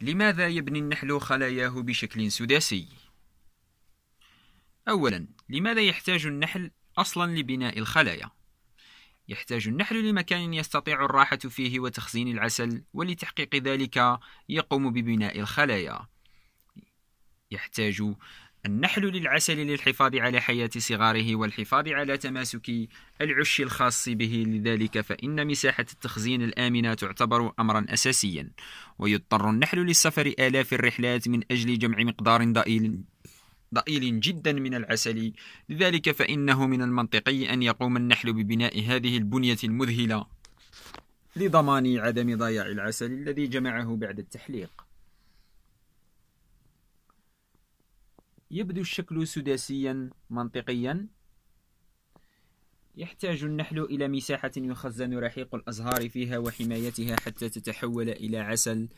لماذا يبني النحل خلاياه بشكل سداسي؟ أولا لماذا يحتاج النحل أصلا لبناء الخلايا؟ يحتاج النحل لمكان يستطيع الراحة فيه وتخزين العسل ولتحقيق ذلك يقوم ببناء الخلايا يحتاج النحل للعسل للحفاظ على حياة صغاره والحفاظ على تماسك العش الخاص به لذلك فإن مساحة التخزين الآمنة تعتبر أمرا أساسيا ويضطر النحل للسفر آلاف الرحلات من أجل جمع مقدار ضئيل ضئيل جدا من العسل لذلك فإنه من المنطقي أن يقوم النحل ببناء هذه البنية المذهلة لضمان عدم ضياع العسل الذي جمعه بعد التحليق يبدو الشكل سداسيا منطقيا يحتاج النحل إلى مساحة يخزن رحيق الأزهار فيها وحمايتها حتى تتحول إلى عسل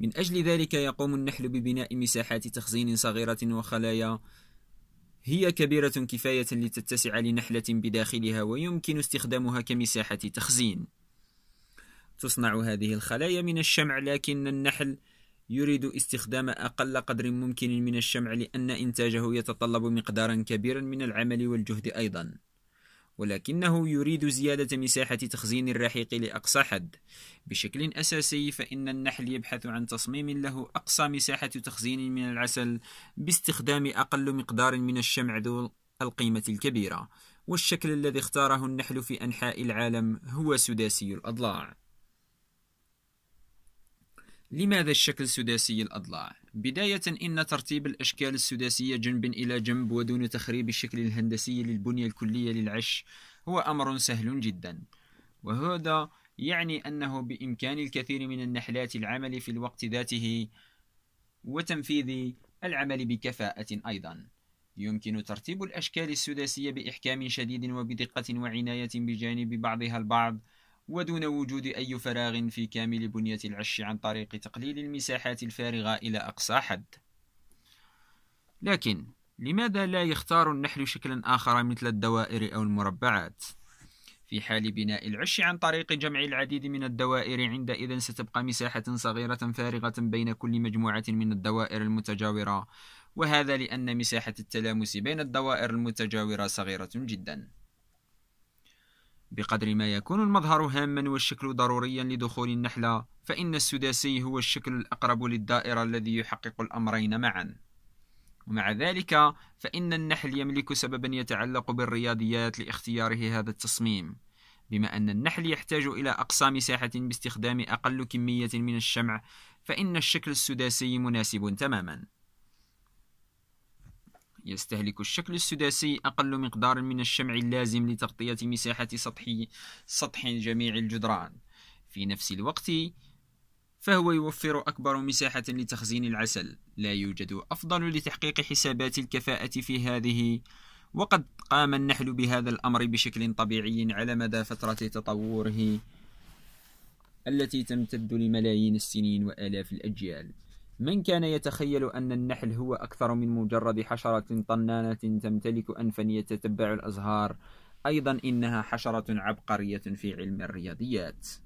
من أجل ذلك يقوم النحل ببناء مساحات تخزين صغيرة وخلايا هي كبيرة كفاية لتتسع لنحلة بداخلها ويمكن استخدامها كمساحة تخزين تصنع هذه الخلايا من الشمع لكن النحل يريد استخدام أقل قدر ممكن من الشمع لأن إنتاجه يتطلب مقدارا كبيرا من العمل والجهد أيضا ولكنه يريد زيادة مساحة تخزين الرحيق لأقصى حد بشكل أساسي فإن النحل يبحث عن تصميم له أقصى مساحة تخزين من العسل باستخدام أقل مقدار من الشمع ذو القيمة الكبيرة والشكل الذي اختاره النحل في أنحاء العالم هو سداسي الأضلاع لماذا الشكل سداسي الأضلاع؟ بداية إن ترتيب الأشكال السداسية جنبا إلى جنب ودون تخريب الشكل الهندسي للبنية الكلية للعش هو أمر سهل جدا وهذا يعني أنه بإمكان الكثير من النحلات العمل في الوقت ذاته وتنفيذ العمل بكفاءة أيضا يمكن ترتيب الأشكال السداسية بإحكام شديد وبدقة وعناية بجانب بعضها البعض ودون وجود أي فراغ في كامل بنية العش عن طريق تقليل المساحات الفارغة إلى أقصى حد لكن لماذا لا يختار النحل شكلا آخر مثل الدوائر أو المربعات؟ في حال بناء العش عن طريق جمع العديد من الدوائر عندئذ ستبقى مساحة صغيرة فارغة بين كل مجموعة من الدوائر المتجاورة وهذا لأن مساحة التلامس بين الدوائر المتجاورة صغيرة جداً بقدر ما يكون المظهر هاما والشكل ضروريا لدخول النحلة فإن السداسي هو الشكل الأقرب للدائرة الذي يحقق الأمرين معا ومع ذلك فإن النحل يملك سببا يتعلق بالرياضيات لاختياره هذا التصميم بما أن النحل يحتاج إلى أقصى مساحة باستخدام أقل كمية من الشمع فإن الشكل السداسي مناسب تماما يستهلك الشكل السداسي أقل مقدار من الشمع اللازم لتغطية مساحة سطح سطح جميع الجدران في نفس الوقت فهو يوفر أكبر مساحة لتخزين العسل لا يوجد أفضل لتحقيق حسابات الكفاءة في هذه وقد قام النحل بهذا الأمر بشكل طبيعي على مدى فترة تطوره التي تمتد لملايين السنين وآلاف الأجيال من كان يتخيل أن النحل هو أكثر من مجرد حشرة طنانة تمتلك أنفا يتتبع الأزهار أيضا إنها حشرة عبقرية في علم الرياضيات